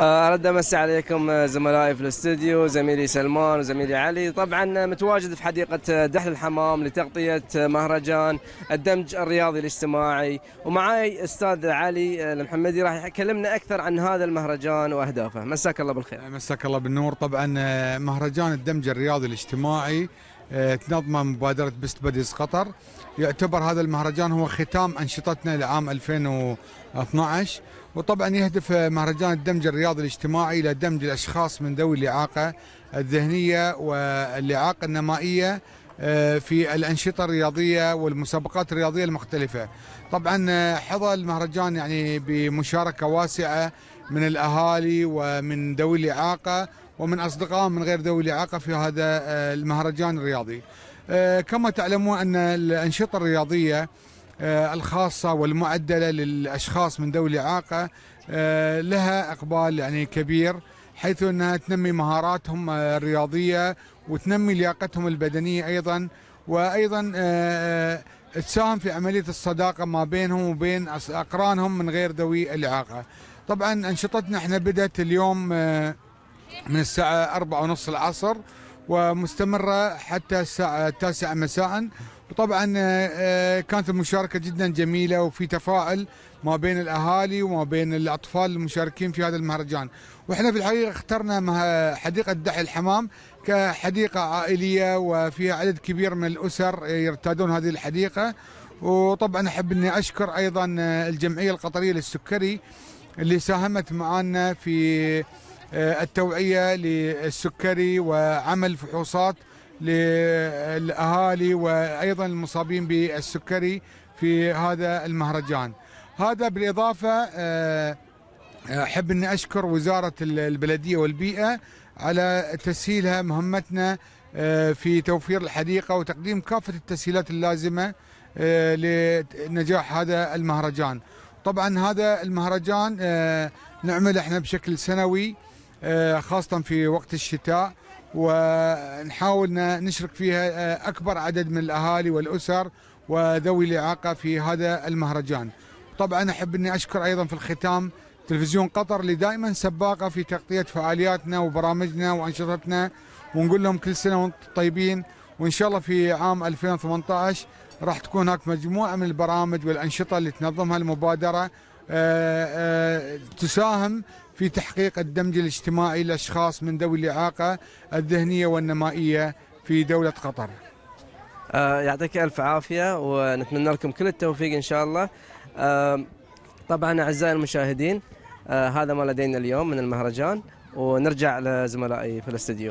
آه، أرد أمسي عليكم آه، زملائي في الاستديو زميلي سلمان وزميلي علي طبعا آه، متواجد في حديقة دحل الحمام لتغطية مهرجان الدمج الرياضي الاجتماعي ومعاي أستاذ علي المحمدي راح يكلمنا أكثر عن هذا المهرجان وأهدافه مساك الله بالخير مساك الله بالنور طبعا مهرجان الدمج الرياضي الاجتماعي تنظمه مبادره بست بديز قطر يعتبر هذا المهرجان هو ختام انشطتنا لعام 2012 وطبعا يهدف مهرجان الدمج الرياضي الاجتماعي الى دمج الاشخاص من ذوي الاعاقه الذهنيه والاعاقه النمائيه آه، في الانشطه الرياضيه والمسابقات الرياضيه المختلفه. طبعا آه، حظى المهرجان يعني بمشاركه واسعه من الاهالي ومن ذوي الاعاقه ومن أصدقائهم من غير ذوي الإعاقة في هذا آه، المهرجان الرياضي آه، كما تعلمون أن الأنشطة الرياضية آه، الخاصة والمعدلة للأشخاص من ذوي الإعاقة لها إقبال يعني كبير حيث أنها تنمي مهاراتهم الرياضية وتنمي لياقتهم البدنية أيضا وأيضا تساهم في عملية الصداقة ما بينهم وبين أقرانهم من غير ذوي الإعاقة طبعا أنشطتنا احنا بدأت اليوم من الساعة أربعة ونص العصر ومستمرة حتى الساعة التاسعة مساء وطبعا آه، آه، كانت المشاركة جدا جميلة وفي تفاعل ما بين الأهالي وما بين الأطفال المشاركين في هذا المهرجان وإحنا في الحقيقة اخترنا حديقة دحي الحمام كحديقة عائلية وفيها عدد كبير من الأسر يرتادون هذه الحديقة وطبعا أحب أني أشكر أيضا آه، الجمعية القطرية للسكري اللي ساهمت معنا في آه، التوعية للسكري وعمل فحوصات للأهالي وأيضا المصابين بالسكري في هذا المهرجان هذا بالإضافة آه، آه، أحب أن أشكر وزارة البلدية والبيئة على تسهيلها مهمتنا في توفير الحديقة وتقديم كافة التسهيلات اللازمة لنجاح هذا المهرجان طبعا هذا المهرجان نعمل احنا بشكل سنوي آه، خاصة في وقت الشتاء ونحاول نشرك فيها آه، أكبر عدد من الأهالي والأسر وذوي الإعاقة في هذا المهرجان طبعا أحب أني أشكر أيضا في الختام تلفزيون قطر اللي دائما سباقة في تغطية فعالياتنا وبرامجنا وأنشطتنا ونقول لهم كل سنة وانتم طيبين وإن شاء الله في عام 2018 راح تكون هناك مجموعة من البرامج والأنشطة اللي تنظمها المبادرة آه، تساهم في تحقيق الدمج الاجتماعي للأشخاص من ذوي الإعاقة الذهنية والنمائية في دولة قطر أه يعطيك ألف عافية ونتمنى لكم كل التوفيق إن شاء الله أه طبعا أعزائي المشاهدين أه هذا ما لدينا اليوم من المهرجان ونرجع لزملائي في الاستديو